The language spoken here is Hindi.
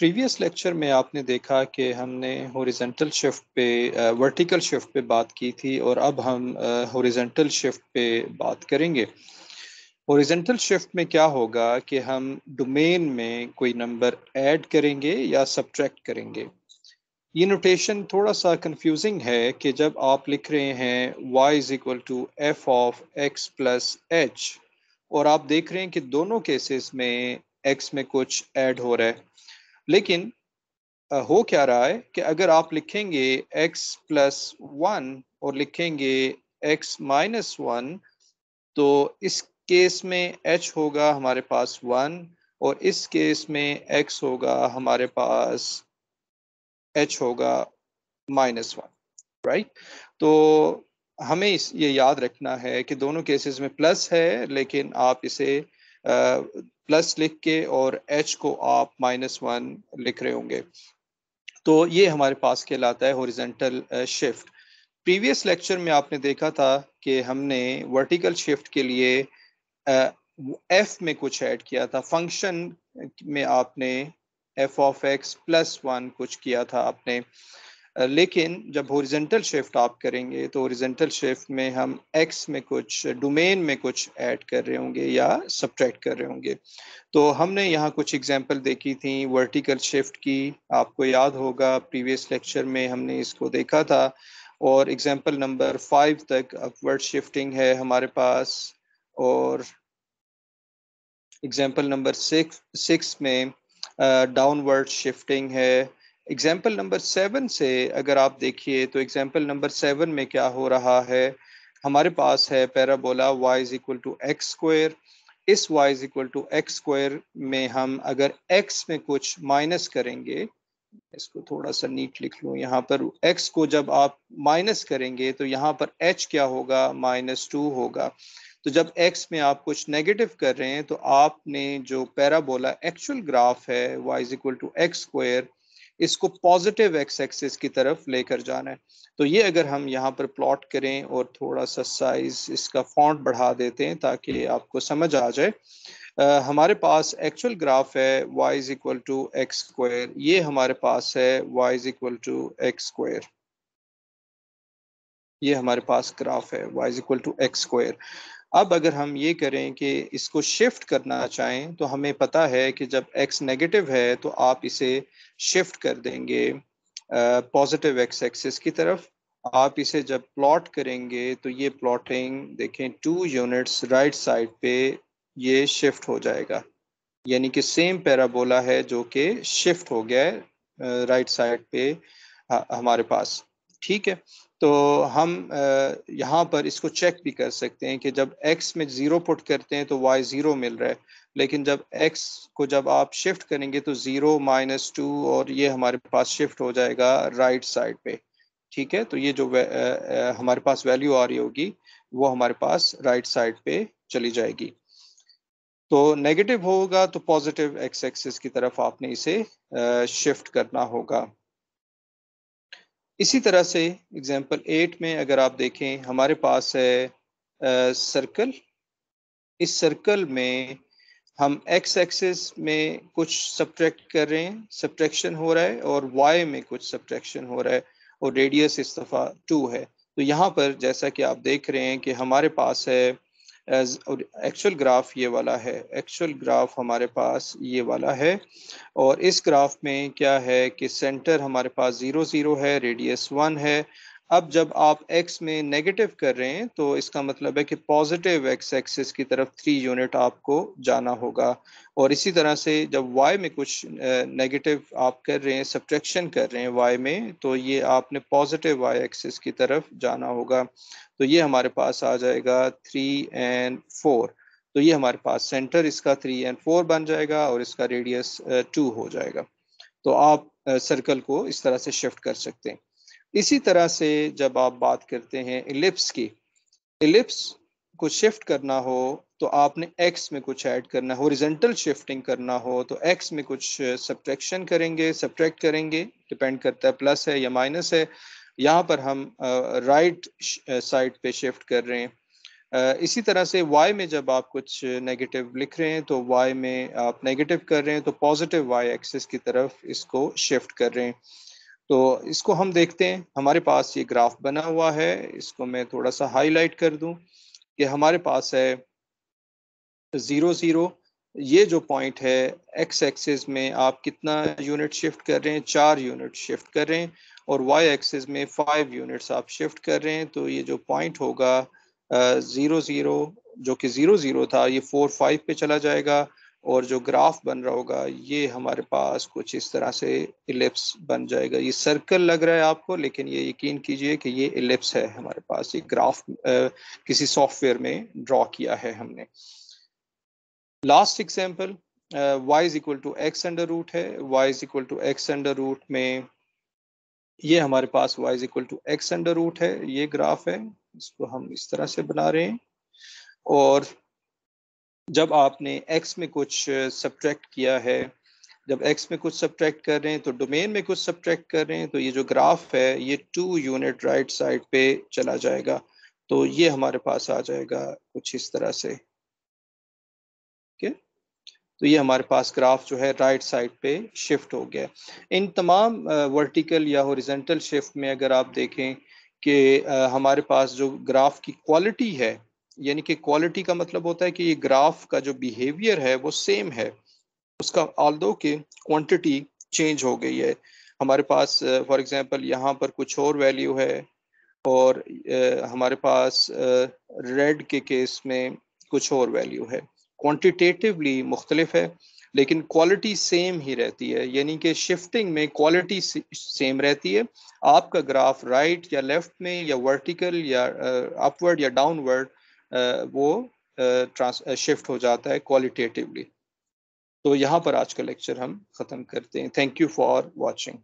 प्रीवियस लेक्चर में आपने देखा कि हमने हॉरिजेंटल शिफ्ट पे वर्टिकल शिफ्ट पे बात की थी और अब हम हॉरिजेंटल शिफ्ट पे बात करेंगे हॉरिजेंटल शिफ्ट में क्या होगा कि हम डोमेन में कोई नंबर ऐड करेंगे या सब्ट्रैक्ट करेंगे ये नोटेशन थोड़ा सा कंफ्यूजिंग है कि जब आप लिख रहे हैं y is equal to f of x plus h और आप देख रहे हैं कि दोनों केसेस में x में कुछ ऐड हो रहा है लेकिन हो क्या रहा है कि अगर आप लिखेंगे x प्लस वन और लिखेंगे x माइनस वन तो इस केस में h होगा हमारे पास वन और इस केस में x होगा हमारे पास h होगा माइनस वन राइट तो हमें इस ये याद रखना है कि दोनों केसेस में प्लस है लेकिन आप इसे प्लस लिख के और एच को आप माइनस वन लिख रहे होंगे तो ये हमारे पास कहलाता है हॉरिजेंटल शिफ्ट प्रीवियस लेक्चर में आपने देखा था कि हमने वर्टिकल शिफ्ट के लिए एफ uh, में कुछ ऐड किया था फंक्शन में आपने f of x plus one कुछ किया था आपने लेकिन जब ओरिजेंटल शिफ्ट आप करेंगे तो ओरिजेंटल शिफ्ट में हम एक्स में कुछ डोमेन में कुछ ऐड कर रहे होंगे या सब्ट्रैक्ट कर रहे होंगे तो हमने यहाँ कुछ एग्जांपल देखी थी वर्टिकल शिफ्ट की आपको याद होगा प्रीवियस लेक्चर में हमने इसको देखा था और एग्जांपल नंबर फाइव तक अपवर्ड शिफ्टिंग है हमारे पास और एग्जाम्पल नंबर सिक्स सिक्स में डाउनवर्ड uh, शिफ्टिंग है एग्जाम्पल नंबर सेवन से अगर आप देखिए तो एग्जाम्पल नंबर सेवन में क्या हो रहा है हमारे पास है parabola y is equal to x square इस y is equal to x square में हम अगर एक्स में कुछ माइनस करेंगे इसको थोड़ा सा नीट लिख लूँ यहाँ पर x को जब आप माइनस करेंगे तो यहाँ पर h क्या होगा माइनस टू होगा तो जब x में आप कुछ नेगेटिव कर रहे हैं तो आपने जो पैराबोला एक्चुअल ग्राफ है y is equal to x square इसको पॉजिटिव एक्स एक्सिस की तरफ लेकर जाना है तो ये अगर हम यहाँ पर प्लॉट करें और थोड़ा सा साइज इसका फॉन्ट बढ़ा देते हैं ताकि आपको समझ आ जाए आ, हमारे पास एक्चुअल ग्राफ है y is equal to x square ये हमारे पास है y is equal to x square ये हमारे पास ग्राफ है y is equal to x square अब अगर हम ये करें कि इसको शिफ्ट करना चाहें तो हमें पता है कि जब एक्स नेगेटिव है तो आप इसे शिफ्ट कर देंगे पॉजिटिव एक्स एक्सिस की तरफ आप इसे जब प्लॉट करेंगे तो ये प्लॉटिंग देखें टू यूनिट्स राइट साइड पे ये शिफ्ट हो जाएगा यानी कि सेम पैराबोला है जो कि शिफ्ट हो गया है राइट साइड पे हमारे पास ठीक है तो हम यहाँ पर इसको चेक भी कर सकते हैं कि जब x में ज़ीरो पुट करते हैं तो y ज़ीरो मिल रहा है लेकिन जब x को जब आप शिफ्ट करेंगे तो ज़ीरो माइनस टू और ये हमारे पास शिफ्ट हो जाएगा राइट साइड पे ठीक है तो ये जो आ, आ, हमारे पास वैल्यू आ रही होगी वो हमारे पास राइट साइड पे चली जाएगी तो नेगेटिव होगा तो पॉजिटिव एक्स एक्सिस की तरफ आपने इसे शिफ्ट करना होगा इसी तरह से एग्जाम्पल एट में अगर आप देखें हमारे पास है सर्कल इस सर्कल में हम एक्स एक्सिस में कुछ सब्ट्रैक्ट कर रहे हैं सब्ट्रैक्शन हो रहा है और वाई में कुछ सब्ट्रैक्शन हो रहा है और रेडियस इस दफ़ा टू है तो यहाँ पर जैसा कि आप देख रहे हैं कि हमारे पास है एज और एक्चुअल ग्राफ ये वाला है एक्चुअल ग्राफ हमारे पास ये वाला है और इस ग्राफ में क्या है कि सेंटर हमारे पास ज़ीरो ज़ीरो है रेडियस वन है अब जब आप x में नेगेटिव कर रहे हैं तो इसका मतलब है कि पॉजिटिव x एक्सिस की तरफ थ्री यूनिट आपको जाना होगा और इसी तरह से जब y में कुछ नेगेटिव आप कर रहे हैं सब्ट्रैक्शन कर रहे हैं y में तो ये आपने पॉजिटिव y एक्सिस की तरफ जाना होगा तो ये हमारे पास आ जाएगा थ्री एंड फोर तो ये हमारे पास सेंटर इसका थ्री एंड फोर बन जाएगा और इसका रेडियस टू हो जाएगा तो आप सर्कल को इस तरह से शिफ्ट कर सकते हैं इसी तरह से जब आप बात करते हैं इलिप्स की इलिप्स को शिफ्ट करना हो तो आपने एक्स में कुछ ऐड करना हो रिजेंटल शिफ्टिंग करना हो तो एक्स में कुछ सब्ट्रैक्शन करेंगे सब्ट्रैक्ट करेंगे डिपेंड करता है प्लस है या माइनस है यहाँ पर हम राइट साइड पे शिफ्ट कर रहे हैं इसी तरह से वाई में जब आप कुछ नेगेटिव लिख रहे हैं तो वाई में आप नेगेटिव कर रहे हैं तो पॉजिटिव वाई एक्सिस की तरफ इसको शिफ्ट कर रहे हैं तो इसको हम देखते हैं हमारे पास ये ग्राफ बना हुआ है इसको मैं थोड़ा सा हाईलाइट कर दूं कि हमारे पास है ज़ीरो ज़ीरो ये जो पॉइंट है एक्स एक्सिस में आप कितना यूनिट शिफ्ट कर रहे हैं चार यूनिट शिफ्ट कर रहे हैं और वाई एक्सिस में फाइव यूनिट्स आप शिफ्ट कर रहे हैं तो ये जो पॉइंट होगा ज़ीरो ज़ीरो जो कि ज़ीरो ज़ीरो था ये फोर फाइव पे चला जाएगा और जो ग्राफ बन रहा होगा ये हमारे पास कुछ इस तरह से इलिप्स बन जाएगा ये सर्कल लग रहा है आपको लेकिन ये यकीन कीजिए कि ये इलिप्स है हमारे पास ये ग्राफ आ, किसी सॉफ्टवेयर में ड्रॉ किया है हमने last example y is equal to x under root है y is equal to x under root में ये हमारे पास y is equal to x under root है ये ग्राफ है इसको हम इस तरह से बना रहे हैं और जब आपने एक्स में कुछ सब्ट्रैक्ट किया है जब एक्स में कुछ सब्ट्रैक्ट कर रहे हैं तो डोमेन में कुछ सब्ट्रैक्ट कर रहे हैं तो ये जो ग्राफ है ये टू यूनिट राइट साइड पे चला जाएगा तो ये हमारे पास आ जाएगा कुछ इस तरह से तो ये हमारे पास ग्राफ जो है राइट साइड पे शिफ्ट हो गया इन तमाम वर्टिकल या हॉरिजेंटल शिफ्ट में अगर आप देखें कि हमारे पास जो ग्राफ की क्वालिटी है यानी कि क्वालिटी का मतलब होता है कि ये ग्राफ का जो बिहेवियर है वो सेम है उसका आल दो के क्वान्टिटी चेंज हो गई है हमारे पास फॉर एग्जाम्पल यहाँ पर कुछ और वैल्यू है और uh, हमारे पास रेड के केस में कुछ और वैल्यू है क्वान्टिटेटिवली मुख्तलिफ है लेकिन क्वालिटी सेम ही रहती है यानी कि शिफ्टिंग में क्वालिटी सेम रहती है आपका ग्राफ राइट right या लेफ्ट में या वर्टिकल या अपवर्ड uh, या डाउनवर्ड वो ट्रांस शिफ्ट हो जाता है क्वालिटेटिवली तो यहाँ पर आज का लेक्चर हम ख़त्म करते हैं थैंक यू फॉर वॉचिंग